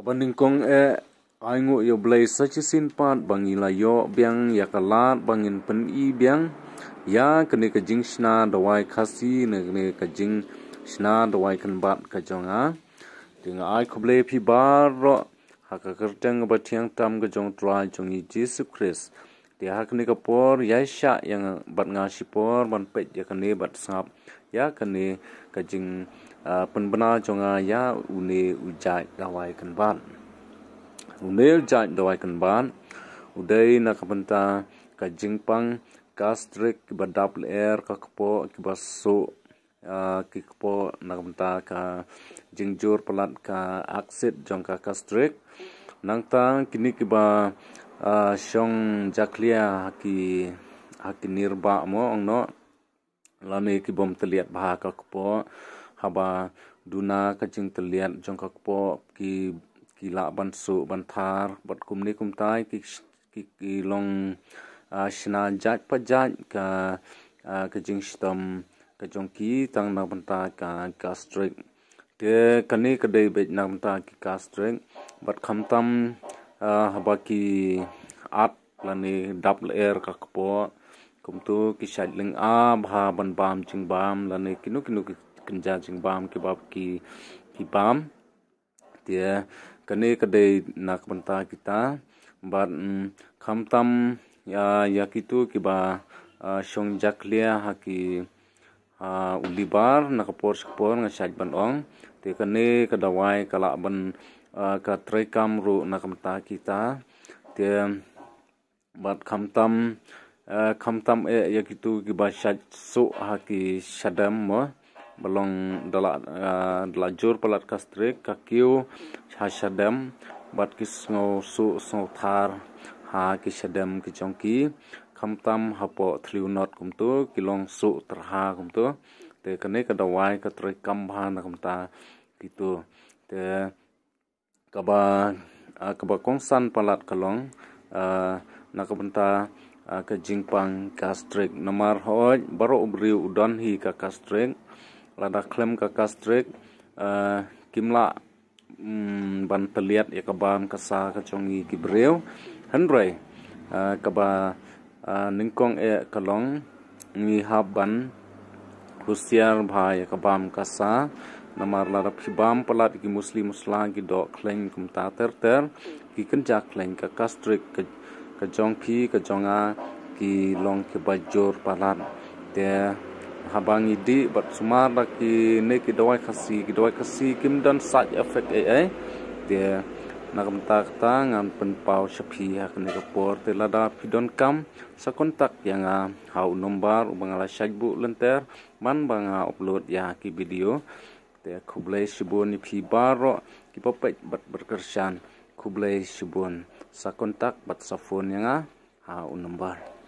Kebandingkong e aingu yo blai sachisin pat bangila yo biang yakalat bangin pen i biang ya kene ka jing shna dawai khasi ne kene ka jing shna dawai kan bat ka jonga tinga ai khoble phi bar ro hakakar tang ba thiang tam ga jong trai jongi jesus christ te hakni ka por ya sha yang bat nga shi por ban pe ya kani bat sap ya kani ka jing ah, pun bana jonga ya uni ujai dawai kan ban uni ujai dawai kan ban udai ah, na kapenta ka gastric kastrik double air ka kpo kibaso kikpo nakmta ka jingjur pelat ka acid jong ka kastrik tang kini ba shong jaklia haki haki nirba mo ong no lani ki bom teliat bah ka kpo haba duna ka jing teliat jong ka kpo ki ki la ban su ban thar bat kum ni kum tai ki ki, ki long shna jat pa jat ka ka jing stam ka jong ki tang na ban ta ka ka strik te kani ka dei be na ban ta ki ka strik bat kham tam habaki ah, at lani double air kakpo kumtu ki shadling a bha ban bam ching bam lani kinu kinu kinja ching bam ki bab ki ki bam tia kane kade nak banta kita bar mm, khamtam tam ya yakitu ki ba shong ah, ah, uli haki ulibar nakapor skpor ngasaj ban ong tia kane kadawai kala ban Ah, ka kam ru na kam ta kita te bat kam tam ah, kam tam e ya tu ki ba shat so ha ki shadam mo balong dala ah, dala jur palat ka trek ka kiu ha shadam bat ki so so so thar ha ki shadam ki chong ki kam tam ha po thliu not kum tu ki long so tar ha kum tu te kane ka wai ka kam ba na kam ta tu te kaba uh, kaba kongsan palat kalong uh, ah, nakabenta uh, ah, ke jingpang kastrik nomor hoy baro ubriu udan hi ka kastrik lada klem ka kastrik uh, kimla um, ban teliat ya kaban kasa ka chongi kibreu uh, kaba uh, ningkong e kalong ni haban husiar bhai ya kabam kasa namar larap si bam palat ki muslim muslim ki dok kleng kum ta ter ter ki kenja kleng ka kastrik ka ka jong ka jonga ki long ki bajor palat te habang idi bat sumar la ki ne ki dawai khasi ki dawai khasi kim dan side effect ai e, ai e. te na kam tak ta ngam pen pau shapi hak ne por te la da don kam sa kontak yang a hau nombar bangala shajbu lenter man banga upload ya ki video te kublai shibun ni phi baro ki popai bat berkersan kublai shibun sakontak bat safun yanga ha un